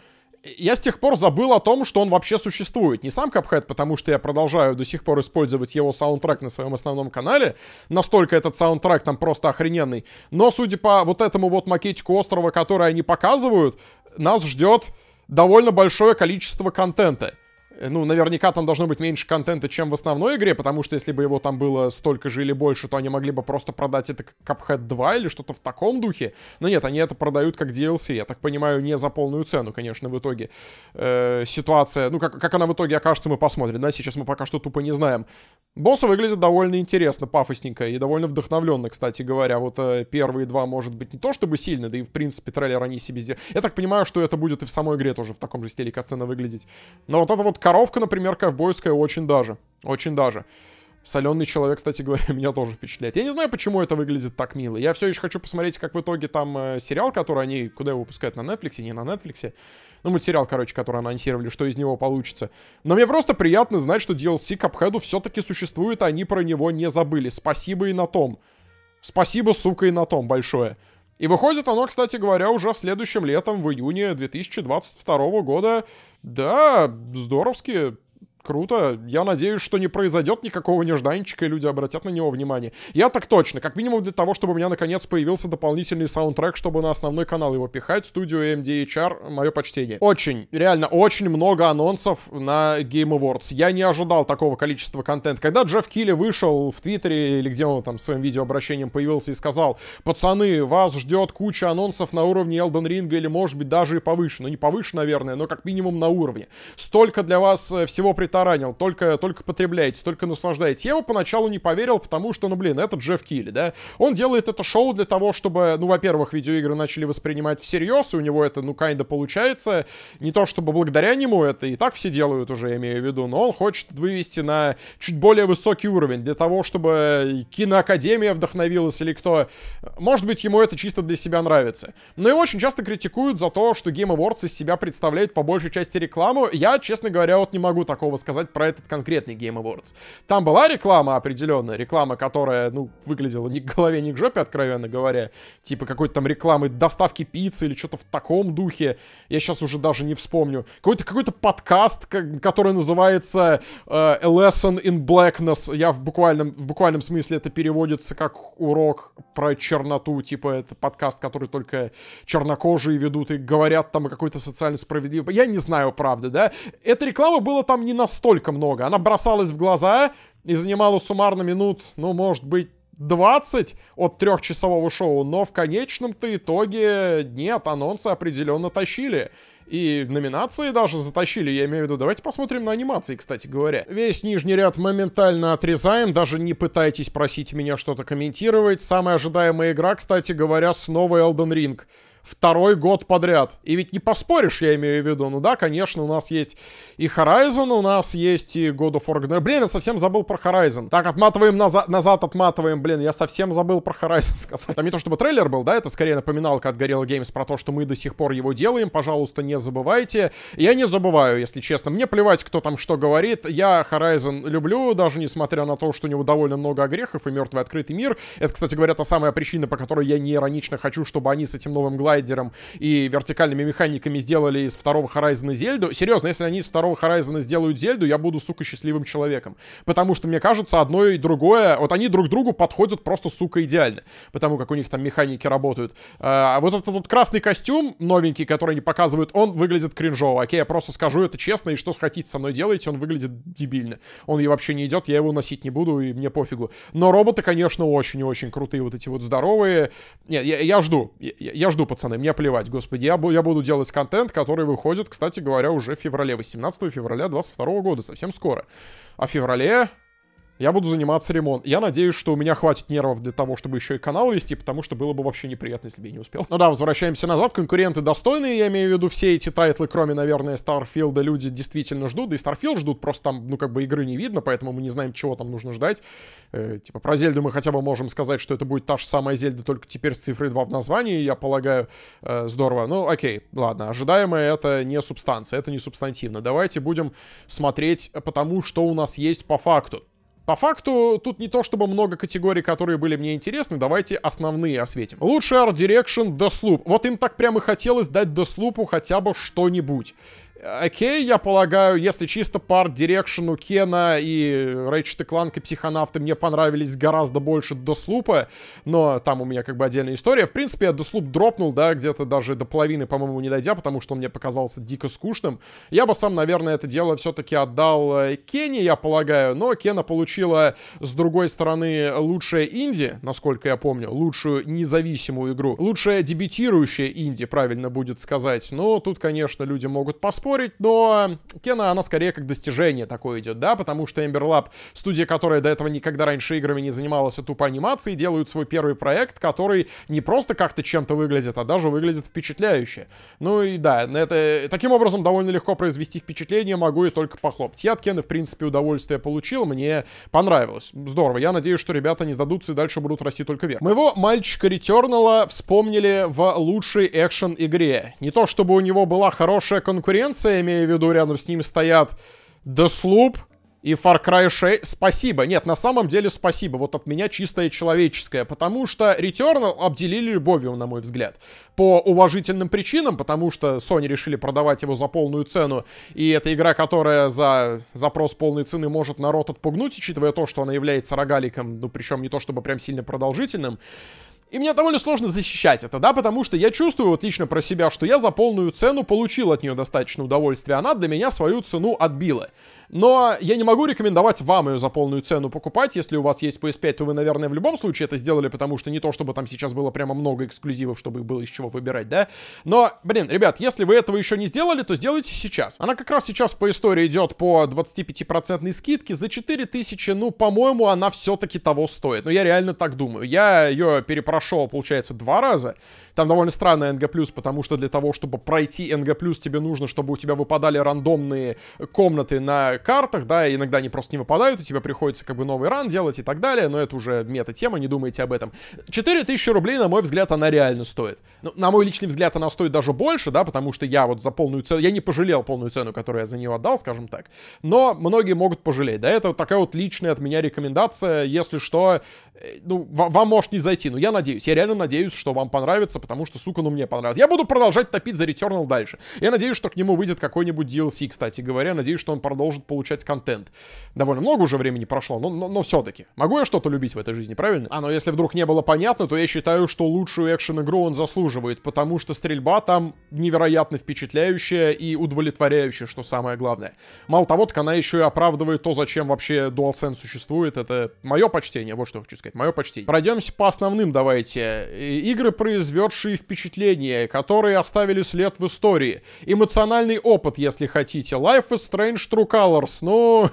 я с тех пор забыл о том, что он вообще существует. Не сам Капхед, потому что я продолжаю до сих пор использовать его саундтрек на своем основном канале. Настолько этот саундтрек там просто охрененный. Но судя по вот этому вот макетику острова, который они показывают, нас ждет довольно большое количество контента. Э, ну, наверняка там должно быть меньше контента, чем в основной игре, потому что если бы его там было столько же или больше, то они могли бы просто продать это как Cuphead 2 или что-то в таком духе. Но нет, они это продают как DLC, я так понимаю, не за полную цену, конечно, в итоге. Э, ситуация, ну, как, как она в итоге окажется, мы посмотрим, да, сейчас мы пока что тупо не знаем. Боссы выглядят довольно интересно, пафосненько и довольно вдохновленно, кстати говоря. Вот э, первые два, может быть, не то чтобы сильно, да и, в принципе, трейлер они себе сделали. Я так понимаю, что это будет и в самой игре тоже в таком же стиле катсцена выглядеть. Но вот это вот коровка, например, ковбойская очень даже. Очень даже. Соленый человек, кстати говоря, меня тоже впечатляет. Я не знаю, почему это выглядит так мило. Я все еще хочу посмотреть, как в итоге там э, сериал, который они, куда его выпускают, на Netflix, не на Netflix. Ну, мультсериал, короче, который анонсировали, что из него получится. Но мне просто приятно знать, что DLC Капхеду все-таки существует, а они про него не забыли. Спасибо и на том. Спасибо, сука, и на том большое. И выходит оно, кстати говоря, уже следующим летом, в июне 2022 года. Да, здоровски, Круто. Я надеюсь, что не произойдет никакого нежданчика, и люди обратят на него внимание. Я так точно. Как минимум для того, чтобы у меня наконец появился дополнительный саундтрек, чтобы на основной канал его пихать. Студию MDHR, мое почтение. Очень, реально, очень много анонсов на Game Awards. Я не ожидал такого количества контента. Когда Джефф Килли вышел в Твиттере или где он там своим видеообращением появился и сказал, пацаны, вас ждет куча анонсов на уровне Elden Ring или может быть даже и повыше. Ну не повыше, наверное, но как минимум на уровне. Столько для вас э, всего пред Таранил только, только потребляйте, только наслаждайтесь. Я его поначалу не поверил, потому что, ну, блин, это Джефф Килли, да? Он делает это шоу для того, чтобы, ну, во-первых, видеоигры начали воспринимать всерьез, и у него это, ну, kinda получается. Не то чтобы благодаря нему это и так все делают уже, я имею в виду, но он хочет вывести на чуть более высокий уровень, для того, чтобы киноакадемия вдохновилась или кто. Может быть, ему это чисто для себя нравится. Но его очень часто критикуют за то, что Game Awards из себя представляет по большей части рекламу. Я, честно говоря, вот не могу такого сказать про этот конкретный Game Awards. Там была реклама определенная, реклама, которая, ну, выглядела ни к голове, ни к жопе, откровенно говоря. Типа какой-то там рекламы доставки пиццы или что-то в таком духе. Я сейчас уже даже не вспомню. Какой-то какой подкаст, который называется э, A Lesson in Blackness. Я в буквальном, в буквальном смысле это переводится как урок про черноту. Типа это подкаст, который только чернокожие ведут и говорят там о какой-то социальной справедливости. Я не знаю, правда, да? Эта реклама была там не на настолько много. Она бросалась в глаза и занимала суммарно минут, ну, может быть, 20 от трехчасового шоу, но в конечном-то итоге нет, анонсы определенно тащили. И номинации даже затащили, я имею в виду. Давайте посмотрим на анимации, кстати говоря. Весь нижний ряд моментально отрезаем, даже не пытайтесь просить меня что-то комментировать. Самая ожидаемая игра, кстати говоря, снова Elden Ring второй год подряд. И ведь не поспоришь, я имею в виду. Ну да, конечно, у нас есть и Horizon, у нас есть и God of War. Блин, я совсем забыл про Horizon. Так, отматываем назад, назад отматываем. Блин, я совсем забыл про Horizon сказать. Там не то чтобы трейлер был, да, это скорее напоминалка от Gorilla Games про то, что мы до сих пор его делаем. Пожалуйста, не забывайте. Я не забываю, если честно. Мне плевать, кто там что говорит. Я Horizon люблю, даже несмотря на то, что у него довольно много огрехов и мертвый открытый мир. Это, кстати говоря, та самая причина, по которой я не иронично хочу, чтобы они с этим новым глазом глайдером и вертикальными механиками сделали из второго Horizon Зельду. Серьезно, если они из второго Horizon сделают Зельду, я буду, сука, счастливым человеком. Потому что, мне кажется, одно и другое... Вот они друг другу подходят просто, сука, идеально. Потому как у них там механики работают. А, а вот этот вот красный костюм новенький, который они показывают, он выглядит кринжово. Окей, я просто скажу это честно, и что хотите со мной делаете, он выглядит дебильно. Он ей вообще не идет, я его носить не буду, и мне пофигу. Но роботы, конечно, очень и очень крутые. Вот эти вот здоровые. Нет, я, я жду. Я, я жду, пацаны пацаны, мне плевать, господи, я, я буду делать контент, который выходит, кстати говоря, уже в феврале, 18 февраля 22 года, совсем скоро. А в феврале я буду заниматься ремонтом. Я надеюсь, что у меня хватит нервов для того, чтобы еще и канал вести, потому что было бы вообще неприятно, если бы я не успел. Ну да, возвращаемся назад. Конкуренты достойные, я имею в виду все эти тайтлы, кроме, наверное, Starfield. люди действительно ждут. Да и Starfield ждут, просто там, ну, как бы игры не видно, поэтому мы не знаем, чего там нужно ждать. Э, типа про Зельду мы хотя бы можем сказать, что это будет та же самая Зельда, только теперь с цифрой 2 в названии, я полагаю, э, здорово. Ну, окей, ладно, ожидаемое это не субстанция, это не субстантивно. Давайте будем смотреть потому, что у нас есть по факту. По факту, тут не то чтобы много категорий, которые были мне интересны, давайте основные осветим. Лучший арт-дирекшн Deathloop. Вот им так прямо и хотелось дать Deathloop'у хотя бы что-нибудь. Окей, я полагаю, если чисто по арт-дирекшену Кена и Рэйчет и Кланк и Психонавты мне понравились гораздо больше Дослупа, но там у меня как бы отдельная история. В принципе, я Дослуп дропнул, да, где-то даже до половины, по-моему, не дойдя, потому что он мне показался дико скучным. Я бы сам, наверное, это дело все-таки отдал э, Кене, я полагаю, но Кена получила, с другой стороны, лучшая инди, насколько я помню, лучшую независимую игру, лучшая дебютирующая инди, правильно будет сказать. Но тут, конечно, люди могут поспорить, спорить, но Кена, она скорее как достижение такое идет, да, потому что Ember студия, которая до этого никогда раньше играми не занималась, а тупо анимацией, делают свой первый проект, который не просто как-то чем-то выглядит, а даже выглядит впечатляюще. Ну и да, это, таким образом довольно легко произвести впечатление, могу и только похлопать. Я от Кены, в принципе, удовольствие получил, мне понравилось. Здорово, я надеюсь, что ребята не сдадутся и дальше будут расти только вверх. Моего мальчика Ретернала вспомнили в лучшей экшен-игре. Не то чтобы у него была хорошая конкуренция, находится, я имею в виду, рядом с ними стоят Deathloop и Far Cry 6. Спасибо. Нет, на самом деле спасибо. Вот от меня чистое человеческое. Потому что Returnal обделили любовью, на мой взгляд. По уважительным причинам, потому что Sony решили продавать его за полную цену. И это игра, которая за запрос полной цены может народ отпугнуть, учитывая то, что она является рогаликом. Ну, причем не то чтобы прям сильно продолжительным. И мне довольно сложно защищать это, да, потому что я чувствую вот лично про себя, что я за полную цену получил от нее достаточно удовольствия, она для меня свою цену отбила. Но я не могу рекомендовать вам ее за полную цену покупать. Если у вас есть PS5, то вы, наверное, в любом случае это сделали, потому что не то, чтобы там сейчас было прямо много эксклюзивов, чтобы их было из чего выбирать, да? Но, блин, ребят, если вы этого еще не сделали, то сделайте сейчас. Она как раз сейчас по истории идет по 25% скидке за 4000, ну, по-моему, она все-таки того стоит. Но ну, я реально так думаю. Я ее перепрошел, получается, два раза. Там довольно странная NG+, потому что для того, чтобы пройти NG+, тебе нужно, чтобы у тебя выпадали рандомные комнаты на картах, да, иногда они просто не выпадают, и тебе приходится как бы новый ран делать и так далее, но это уже мета-тема, не думайте об этом. 4000 рублей, на мой взгляд, она реально стоит. Ну, на мой личный взгляд, она стоит даже больше, да, потому что я вот за полную цену, я не пожалел полную цену, которую я за нее отдал, скажем так, но многие могут пожалеть, да, это вот такая вот личная от меня рекомендация, если что, Э, ну, вам может не зайти, но я надеюсь, я реально надеюсь, что вам понравится, потому что, сука, ну мне понравилось. Я буду продолжать топить за Returnal дальше. Я надеюсь, что к нему выйдет какой-нибудь DLC, кстати говоря. Надеюсь, что он продолжит получать контент. Довольно много уже времени прошло, но, но, но все-таки. Могу я что-то любить в этой жизни, правильно? А, но ну, если вдруг не было понятно, то я считаю, что лучшую экшен-игру он заслуживает, потому что стрельба там невероятно впечатляющая и удовлетворяющая, что самое главное. Мало того, так она еще и оправдывает то, зачем вообще DualSense существует. Это мое почтение, вот что хочу сказать работает. Мое почтение. Пройдемся по основным, давайте. Э, игры, произведшие впечатление, которые оставили след в истории. Эмоциональный опыт, если хотите. Life is Strange True Colors. Ну... Но...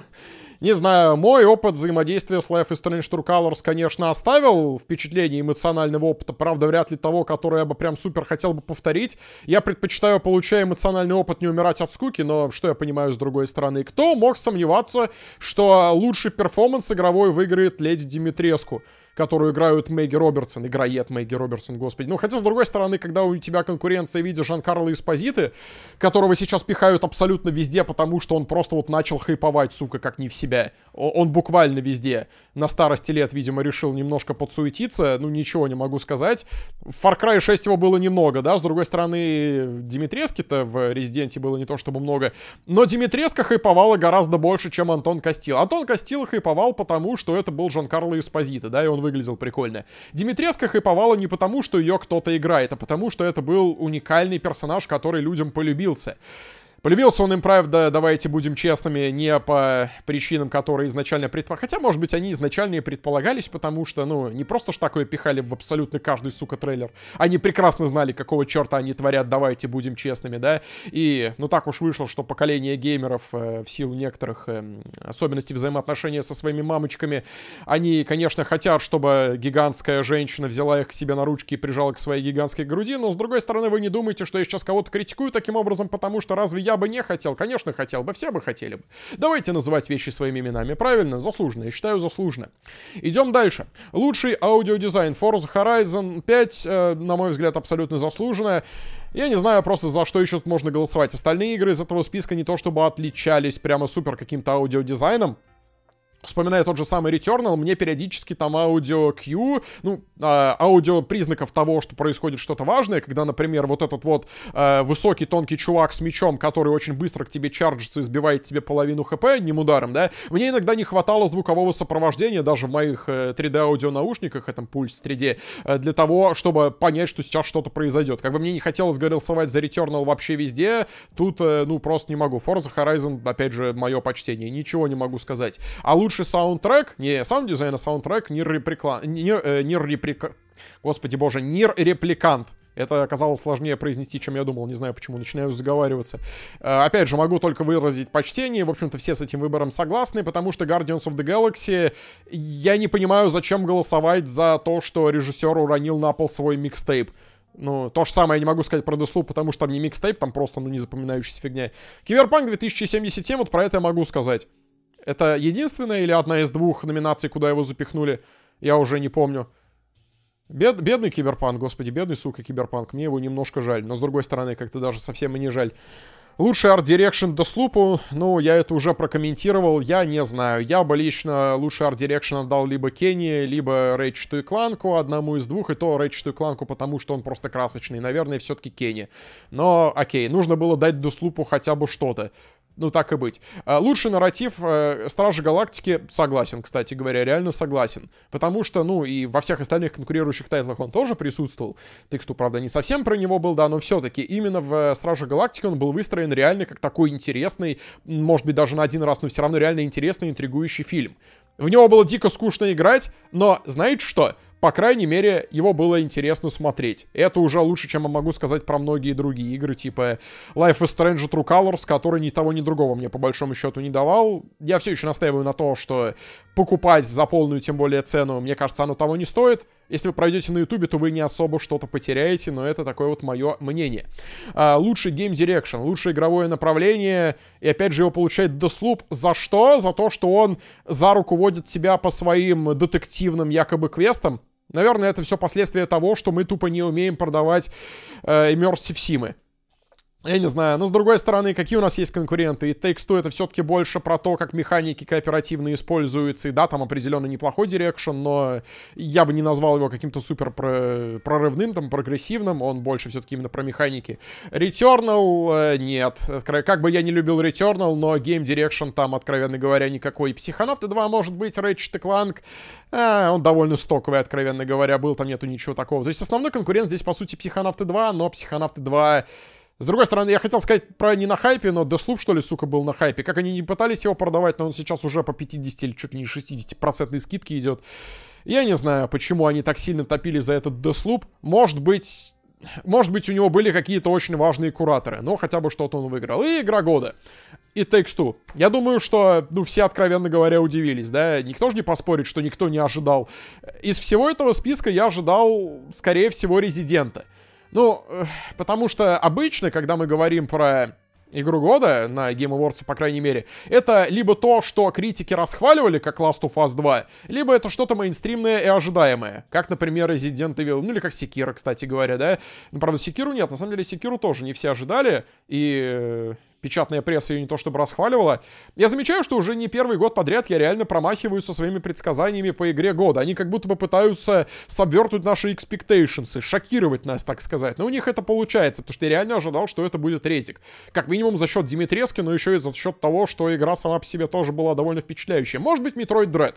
Не знаю, мой опыт взаимодействия с Life is Strange True Colors, конечно, оставил впечатление эмоционального опыта, правда, вряд ли того, который я бы прям супер хотел бы повторить. Я предпочитаю, получая эмоциональный опыт, не умирать от скуки, но что я понимаю с другой стороны? Кто мог сомневаться, что лучший перформанс игровой выиграет Леди Димитреску? которую играют Мэгги Робертсон, играет Мэгги Робертсон, господи. Ну, хотя, с другой стороны, когда у тебя конкуренция в виде Жан-Карла Эспозиты, которого сейчас пихают абсолютно везде, потому что он просто вот начал хайповать, сука, как не в себя. Он буквально везде. На старости лет, видимо, решил немножко подсуетиться, ну, ничего не могу сказать. В Far Cry 6 его было немного, да, с другой стороны, Димитрески-то в Резиденте было не то чтобы много, но Димитреска хайповала гораздо больше, чем Антон Костил. Антон Костил хайповал, потому что это был Жан-Карло Эспозита, да, и он вы выглядел прикольно. Димитреско хайповала не потому, что ее кто-то играет, а потому, что это был уникальный персонаж, который людям полюбился. Полюбился он им, правда, давайте будем честными, не по причинам, которые изначально предполагались. Хотя, может быть, они изначально и предполагались, потому что, ну, не просто ж такое пихали в абсолютно каждый, сука, трейлер. Они прекрасно знали, какого черта они творят, давайте будем честными, да. И, ну, так уж вышло, что поколение геймеров э, в силу некоторых э, особенностей взаимоотношения со своими мамочками, они, конечно, хотят, чтобы гигантская женщина взяла их к себе на ручки и прижала к своей гигантской груди, но, с другой стороны, вы не думаете, что я сейчас кого-то критикую таким образом, потому что разве я я бы не хотел, конечно, хотел бы, все бы хотели бы. Давайте называть вещи своими именами, правильно? Заслуженно, я считаю, заслуженно. Идем дальше. Лучший аудиодизайн Forza Horizon 5, э, на мой взгляд, абсолютно заслуженно. Я не знаю просто, за что еще тут можно голосовать. Остальные игры из этого списка не то чтобы отличались прямо супер каким-то аудиодизайном, Вспоминая тот же самый Returnal, мне периодически там аудио Q, ну, э, аудио признаков того, что происходит что-то важное, когда, например, вот этот вот э, высокий тонкий чувак с мечом, который очень быстро к тебе чарджится и сбивает тебе половину хп одним ударом, да, мне иногда не хватало звукового сопровождения даже в моих э, 3D-аудио наушниках, этом пульс 3D, э, для того, чтобы понять, что сейчас что-то произойдет. Как бы мне не хотелось голосовать за Returnal вообще везде, тут, э, ну, просто не могу. Forza Horizon, опять же, мое почтение, ничего не могу сказать. А лучше лучший саундтрек. Не, саунд дизайн, а саундтрек Нир Репликант. Нир, э, нир реплика... Господи боже, Нир Репликант. Это оказалось сложнее произнести, чем я думал. Не знаю, почему начинаю заговариваться. Э, опять же, могу только выразить почтение. В общем-то, все с этим выбором согласны, потому что Guardians of the Galaxy... Я не понимаю, зачем голосовать за то, что режиссер уронил на пол свой микстейп. Ну, то же самое я не могу сказать про Deathloop, потому что там не микстейп, там просто, ну, не запоминающаяся фигня. Киберпанк 2077, вот про это я могу сказать. Это единственная или одна из двух номинаций, куда его запихнули? Я уже не помню. Бед, бедный киберпанк, господи, бедный, сука, киберпанк. Мне его немножко жаль, но с другой стороны, как-то даже совсем и не жаль. Лучший арт дирекшн до слупу, ну, я это уже прокомментировал, я не знаю. Я бы лично лучший арт дирекшн отдал либо Кенни, либо Рэйчету и Кланку, одному из двух, и то Рэйчету и Кланку, потому что он просто красочный. Наверное, все-таки Кенни. Но, окей, нужно было дать до слупу хотя бы что-то. Ну, так и быть. А, лучший нарратив э, Стражи Галактики согласен, кстати говоря, реально согласен. Потому что, ну, и во всех остальных конкурирующих тайтлах он тоже присутствовал. Тексту, правда, не совсем про него был, да, но все-таки именно в э, Страже Галактики он был выстроен реально как такой интересный, может быть, даже на один раз, но все равно реально интересный, интригующий фильм. В него было дико скучно играть, но знаете что? по крайней мере, его было интересно смотреть. Это уже лучше, чем я могу сказать про многие другие игры, типа Life is Strange True Colors, который ни того, ни другого мне по большому счету не давал. Я все еще настаиваю на то, что покупать за полную, тем более цену, мне кажется, оно того не стоит. Если вы пройдете на ютубе, то вы не особо что-то потеряете, но это такое вот мое мнение. А, лучший Game Direction, лучшее игровое направление, и опять же его получает Deathloop. За что? За то, что он за руку водит себя по своим детективным якобы квестам, Наверное, это все последствия того, что мы тупо не умеем продавать э, immersive симы. Я не знаю, но с другой стороны, какие у нас есть конкуренты? И Takes Two это все-таки больше про то, как механики кооперативно используются. И да, там определенно неплохой дирекшн, но я бы не назвал его каким-то супер прорывным, там, прогрессивным. Он больше все-таки именно про механики. Returnal э, нет. Как бы я не любил Returnal, но Game Direction там, откровенно говоря, никакой. Психонавты 2, может быть, Ratchet Clank. А, он довольно стоковый, откровенно говоря, был. Там нету ничего такого. То есть основной конкурент здесь, по сути, Психонавты 2, но Психонавты 2 с другой стороны, я хотел сказать про не на хайпе, но Deathloop, что ли, сука, был на хайпе. Как они не пытались его продавать, но он сейчас уже по 50 или чуть ли не 60% скидки идет. Я не знаю, почему они так сильно топили за этот Deathloop. Может быть... Может быть, у него были какие-то очень важные кураторы, но хотя бы что-то он выиграл. И игра года. И Takes Two. Я думаю, что, ну, все, откровенно говоря, удивились, да? Никто же не поспорит, что никто не ожидал. Из всего этого списка я ожидал, скорее всего, Резидента. — ну, потому что обычно, когда мы говорим про игру года на Game Awards, по крайней мере, это либо то, что критики расхваливали, как Last of Us 2, либо это что-то мейнстримное и ожидаемое, как, например, Resident Evil, ну или как Секира, кстати говоря, да? Ну, правда, Секиру нет, на самом деле Секиру тоже не все ожидали, и э, печатная пресса ее не то чтобы расхваливала. Я замечаю, что уже не первый год подряд я реально промахиваюсь со своими предсказаниями по игре года. Они как будто бы пытаются собвертывать наши экспектейшнсы, шокировать нас, так сказать. Но у них это получается, потому что я реально ожидал, что это будет резик. Как минимум за счет Димитрески, но еще и за счет того, что игра сама по себе тоже была довольно впечатляющая. Может быть, Metroid Dread,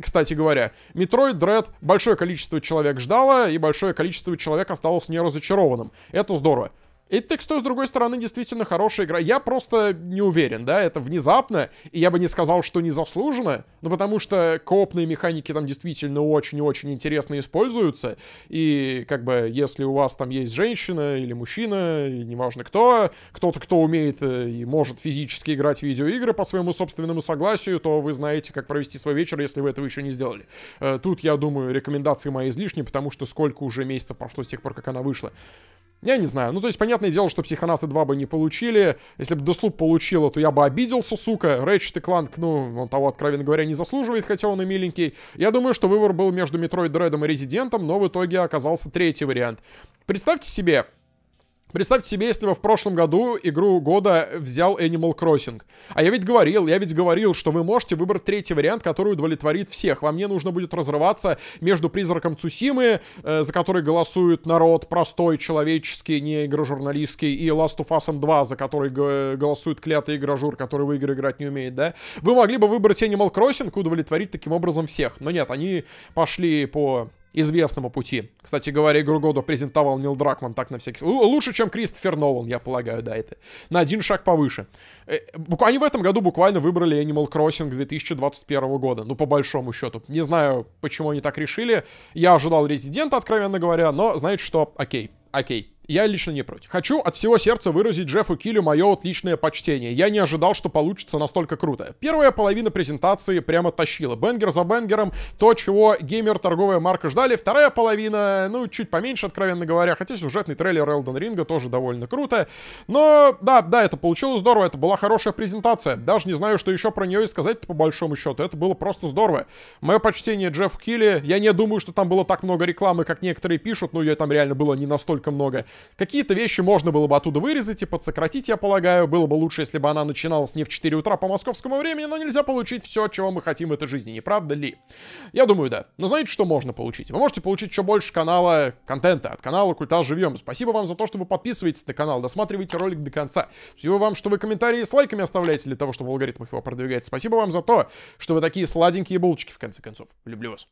кстати говоря. Metroid Dread большое количество человек ждало, и большое количество человек осталось неразочарованным. Это здорово. It Takes с другой стороны, действительно хорошая игра. Я просто не уверен, да, это внезапно, и я бы не сказал, что незаслуженно, но ну, потому что коопные механики там действительно очень-очень интересно используются, и как бы если у вас там есть женщина или мужчина, и неважно кто, кто-то, кто умеет э, и может физически играть в видеоигры по своему собственному согласию, то вы знаете, как провести свой вечер, если вы этого еще не сделали. Э, тут, я думаю, рекомендации мои излишни, потому что сколько уже месяцев прошло с тех пор, как она вышла. Я не знаю. Ну, то есть, понятно, Понятное дело, что Психонавты 2 бы не получили. Если бы Деслуп получила, то я бы обиделся, сука. Рэчет и Кланк, ну, он того, откровенно говоря, не заслуживает, хотя он и миленький. Я думаю, что выбор был между Метроид Дредом и Резидентом, но в итоге оказался третий вариант. Представьте себе, Представьте себе, если бы в прошлом году игру года взял Animal Crossing. А я ведь говорил, я ведь говорил, что вы можете выбрать третий вариант, который удовлетворит всех. Вам не нужно будет разрываться между призраком Цусимы, э, за который голосует народ простой, человеческий, не игрожурналистский, и Last of Us 2, за который голосует клятый игрожур, который в игры играть не умеет, да? Вы могли бы выбрать Animal Crossing и удовлетворить таким образом всех. Но нет, они пошли по известному пути. Кстати говоря, игру года презентовал Нил Дракман, так на всякий случай. Лучше, чем Кристофер Нолан, я полагаю, да, это. На один шаг повыше. Э, они в этом году буквально выбрали Animal Crossing 2021 года, ну, по большому счету. Не знаю, почему они так решили. Я ожидал Резидента, откровенно говоря, но знаете что? Окей, окей. Я лично не против. Хочу от всего сердца выразить Джеффу Килю мое отличное почтение. Я не ожидал, что получится настолько круто. Первая половина презентации прямо тащила. Бенгер за бенгером, то, чего геймер, торговая марка ждали. Вторая половина, ну, чуть поменьше, откровенно говоря. Хотя сюжетный трейлер Элден Ринга тоже довольно круто. Но, да, да, это получилось здорово. Это была хорошая презентация. Даже не знаю, что еще про нее и сказать по большому счету. Это было просто здорово. Мое почтение Джеффу Килли. Я не думаю, что там было так много рекламы, как некоторые пишут. Но ее там реально было не настолько много. Какие-то вещи можно было бы оттуда вырезать и подсократить, я полагаю. Было бы лучше, если бы она начиналась не в 4 утра по московскому времени, но нельзя получить все, чего мы хотим в этой жизни, не правда ли? Я думаю, да. Но знаете, что можно получить? Вы можете получить еще больше канала контента, от канала Культал Живьем. Спасибо вам за то, что вы подписываетесь на канал, досматриваете ролик до конца. Спасибо вам, что вы комментарии с лайками оставляете для того, чтобы алгоритм его продвигать. Спасибо вам за то, что вы такие сладенькие булочки, в конце концов. Люблю вас.